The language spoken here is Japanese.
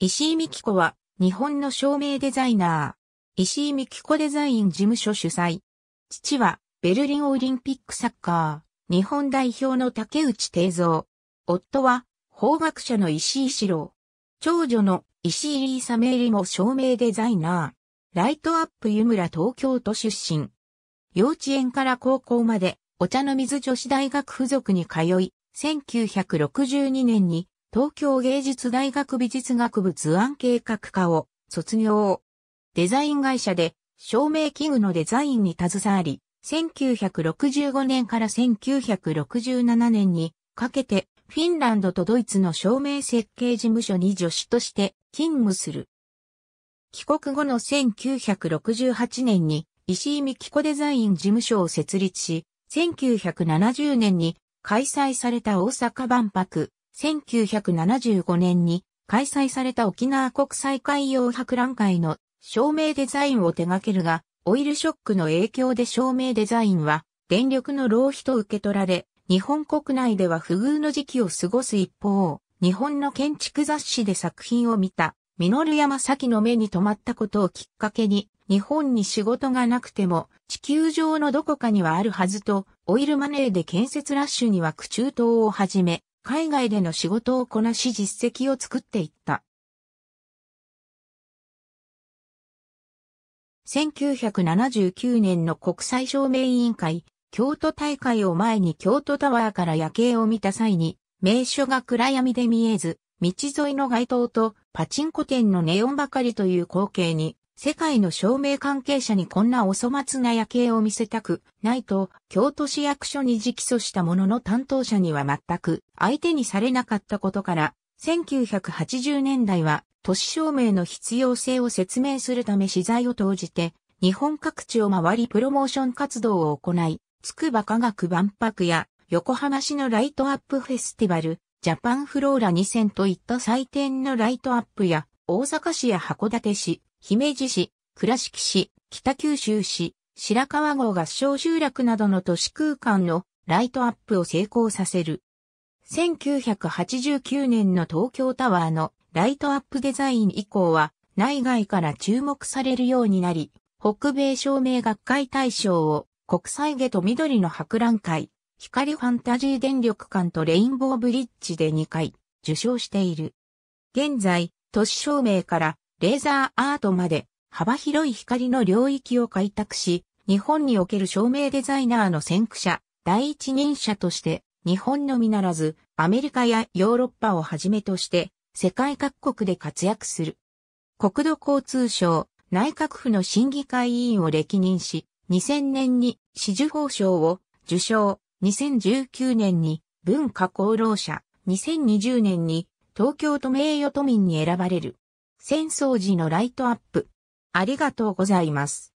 石井美希子は、日本の照明デザイナー。石井美希子デザイン事務所主催。父は、ベルリンオリンピックサッカー、日本代表の竹内定蔵。夫は、法学者の石井志郎。長女の石井リーサメイリも照明デザイナー。ライトアップ湯村東京都出身。幼稚園から高校まで、お茶の水女子大学付属に通い、1962年に東京芸術大学美術学部図案計画科を卒業。デザイン会社で照明器具のデザインに携わり、1965年から1967年にかけてフィンランドとドイツの照明設計事務所に助手として勤務する。帰国後の1968年に石井美希子デザイン事務所を設立し、1970年に開催された大阪万博1975年に開催された沖縄国際海洋博覧会の照明デザインを手掛けるが、オイルショックの影響で照明デザインは電力の浪費と受け取られ、日本国内では不遇の時期を過ごす一方、日本の建築雑誌で作品を見た、ミノル山崎の目に留まったことをきっかけに、日本に仕事がなくても、地球上のどこかにはあるはずと、オイルマネーで建設ラッシュには苦中東をはじめ、海外での仕事をこなし実績を作っていった。1979年の国際照明委員会、京都大会を前に京都タワーから夜景を見た際に、名所が暗闇で見えず、道沿いの街灯とパチンコ店のネオンばかりという光景に世界の照明関係者にこんなお粗末な夜景を見せたくないと、京都市役所に直訴したものの担当者には全く相手にされなかったことから、1980年代は都市照明の必要性を説明するため資材を投じて、日本各地を回りプロモーション活動を行い、筑波科学万博や横浜市のライトアップフェスティバル、ジャパンフローラ2000といった祭典のライトアップや、大阪市や函館市、姫路市、倉敷市、北九州市、白川郷合掌集落などの都市空間のライトアップを成功させる。1989年の東京タワーのライトアップデザイン以降は内外から注目されるようになり、北米照明学会大賞を国際下と緑の博覧会、光ファンタジー電力館とレインボーブリッジで2回受賞している。現在、都市照明からレーザーアートまで幅広い光の領域を開拓し、日本における照明デザイナーの先駆者、第一人者として、日本のみならず、アメリカやヨーロッパをはじめとして、世界各国で活躍する。国土交通省、内閣府の審議会委員を歴任し、2000年に紫綬褒章を受賞、2019年に文化功労者、2020年に東京都名誉都民に選ばれる。浅草寺のライトアップ。ありがとうございます。